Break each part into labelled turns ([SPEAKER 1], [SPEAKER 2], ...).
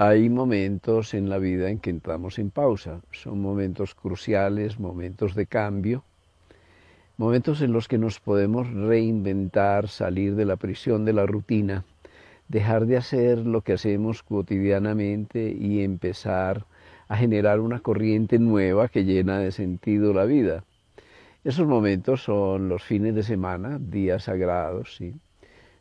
[SPEAKER 1] hay momentos en la vida en que entramos en pausa. Son momentos cruciales, momentos de cambio, momentos en los que nos podemos reinventar, salir de la prisión de la rutina, dejar de hacer lo que hacemos cotidianamente y empezar a generar una corriente nueva que llena de sentido la vida. Esos momentos son los fines de semana, días sagrados,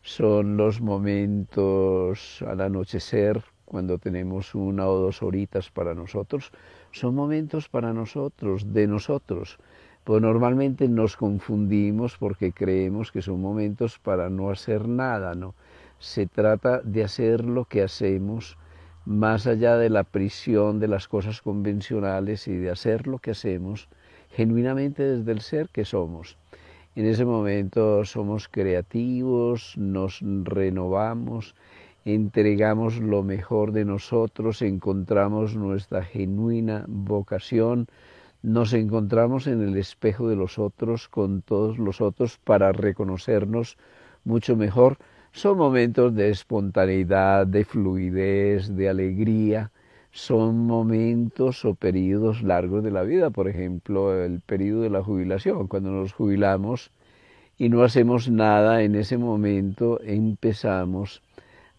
[SPEAKER 1] son los momentos al anochecer, cuando tenemos una o dos horitas para nosotros, son momentos para nosotros, de nosotros. Pues normalmente nos confundimos porque creemos que son momentos para no hacer nada, ¿no? Se trata de hacer lo que hacemos más allá de la prisión de las cosas convencionales y de hacer lo que hacemos genuinamente desde el ser que somos. En ese momento somos creativos, nos renovamos, entregamos lo mejor de nosotros, encontramos nuestra genuina vocación, nos encontramos en el espejo de los otros, con todos los otros, para reconocernos mucho mejor. Son momentos de espontaneidad, de fluidez, de alegría. Son momentos o periodos largos de la vida, por ejemplo, el periodo de la jubilación. Cuando nos jubilamos y no hacemos nada en ese momento, empezamos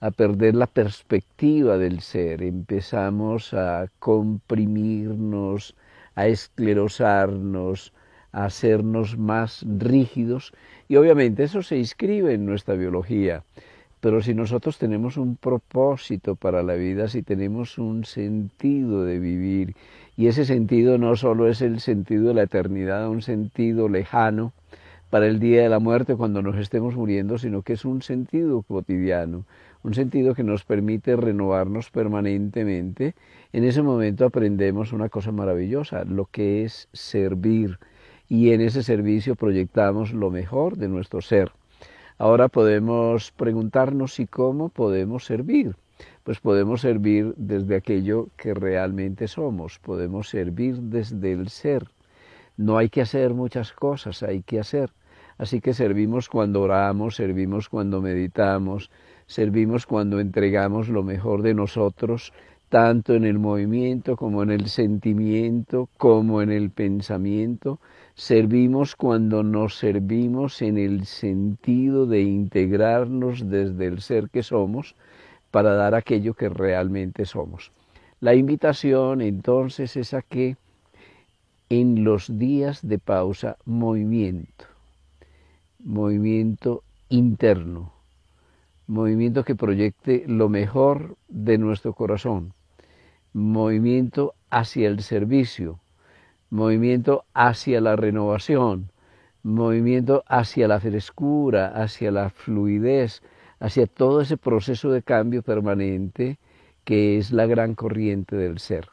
[SPEAKER 1] a perder la perspectiva del ser, empezamos a comprimirnos, a esclerosarnos, a hacernos más rígidos y obviamente eso se inscribe en nuestra biología. Pero si nosotros tenemos un propósito para la vida, si tenemos un sentido de vivir, y ese sentido no solo es el sentido de la eternidad, un sentido lejano, para el día de la muerte cuando nos estemos muriendo, sino que es un sentido cotidiano, un sentido que nos permite renovarnos permanentemente. En ese momento aprendemos una cosa maravillosa, lo que es servir, y en ese servicio proyectamos lo mejor de nuestro ser. Ahora podemos preguntarnos si cómo podemos servir. Pues podemos servir desde aquello que realmente somos, podemos servir desde el ser. No hay que hacer muchas cosas, hay que hacer. Así que servimos cuando oramos, servimos cuando meditamos, servimos cuando entregamos lo mejor de nosotros, tanto en el movimiento como en el sentimiento, como en el pensamiento. Servimos cuando nos servimos en el sentido de integrarnos desde el ser que somos para dar aquello que realmente somos. La invitación entonces es a que en los días de pausa, movimiento, movimiento interno, movimiento que proyecte lo mejor de nuestro corazón, movimiento hacia el servicio, movimiento hacia la renovación, movimiento hacia la frescura, hacia la fluidez, hacia todo ese proceso de cambio permanente que es la gran corriente del ser.